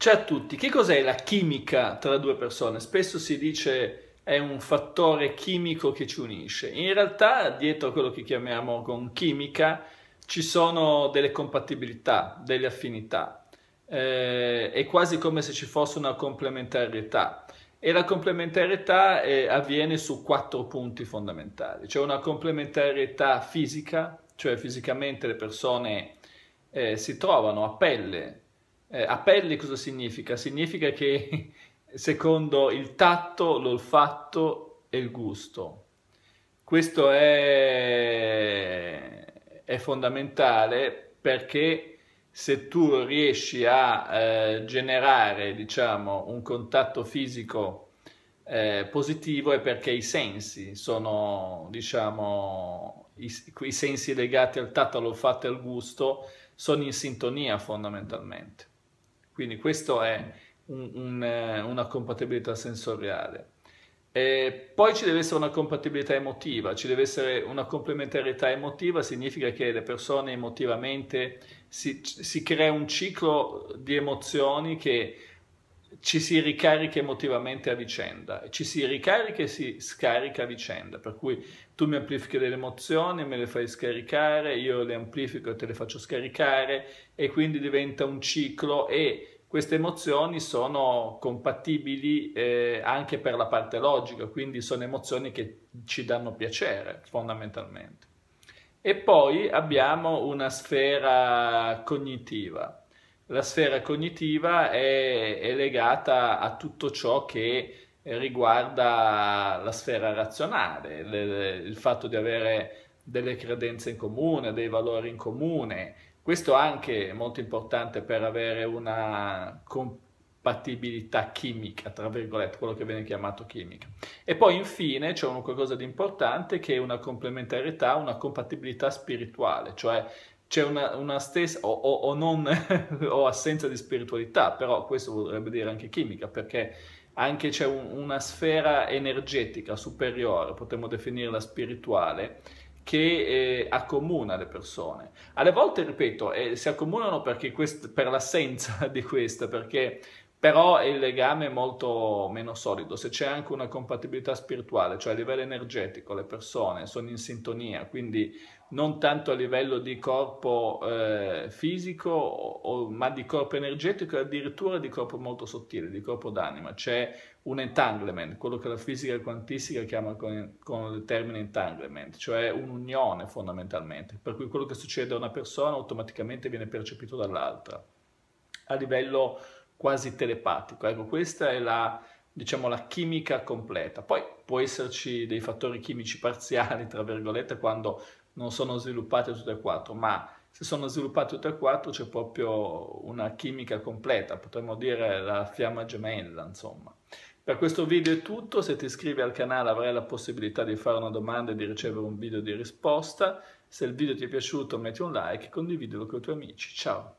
Ciao a tutti, che cos'è la chimica tra due persone? Spesso si dice è un fattore chimico che ci unisce. In realtà dietro quello che chiamiamo con chimica ci sono delle compatibilità, delle affinità. Eh, è quasi come se ci fosse una complementarietà e la complementarietà eh, avviene su quattro punti fondamentali. C'è una complementarietà fisica, cioè fisicamente le persone eh, si trovano a pelle eh, a pelle cosa significa? Significa che secondo il tatto, l'olfatto e il gusto. Questo è, è fondamentale perché se tu riesci a eh, generare diciamo, un contatto fisico eh, positivo è perché i sensi sono diciamo, i, i sensi legati al tatto, all'olfatto e al gusto sono in sintonia fondamentalmente. Quindi questo è un, un, eh, una compatibilità sensoriale. E poi ci deve essere una compatibilità emotiva, ci deve essere una complementarietà emotiva, significa che le persone emotivamente si, si crea un ciclo di emozioni che ci si ricarica emotivamente a vicenda, ci si ricarica e si scarica a vicenda, per cui tu mi amplifichi delle emozioni, me le fai scaricare, io le amplifico e te le faccio scaricare e quindi diventa un ciclo e queste emozioni sono compatibili eh, anche per la parte logica, quindi sono emozioni che ci danno piacere fondamentalmente. E poi abbiamo una sfera cognitiva la sfera cognitiva è, è legata a tutto ciò che riguarda la sfera razionale, il, il fatto di avere delle credenze in comune, dei valori in comune. Questo anche è molto importante per avere una compatibilità chimica, tra virgolette, quello che viene chiamato chimica. E poi infine c'è qualcosa di importante che è una complementarietà, una compatibilità spirituale, cioè c'è una, una stessa o, o, o, non, o, assenza di spiritualità, però questo vorrebbe dire anche chimica, perché anche c'è un, una sfera energetica superiore, potremmo definirla spirituale, che eh, accomuna le persone. Alle volte, ripeto, eh, si accomunano quest- per l'assenza di questa, perché però il legame è molto meno solido. Se c'è anche una compatibilità spirituale, cioè a livello energetico, le persone sono in sintonia, quindi non tanto a livello di corpo eh, fisico, o, ma di corpo energetico e addirittura di corpo molto sottile, di corpo d'anima. C'è un entanglement, quello che la fisica quantistica chiama con, con il termine entanglement, cioè un'unione fondamentalmente, per cui quello che succede a una persona automaticamente viene percepito dall'altra a livello quasi telepatico. Ecco, questa è la, diciamo, la chimica completa. Poi può esserci dei fattori chimici parziali, tra virgolette, quando non sono sviluppati tutti e quattro, ma se sono sviluppati tutti e quattro c'è proprio una chimica completa, potremmo dire la fiamma gemella, insomma. Per questo video è tutto, se ti iscrivi al canale avrai la possibilità di fare una domanda e di ricevere un video di risposta. Se il video ti è piaciuto metti un like e condividilo con i tuoi amici. Ciao!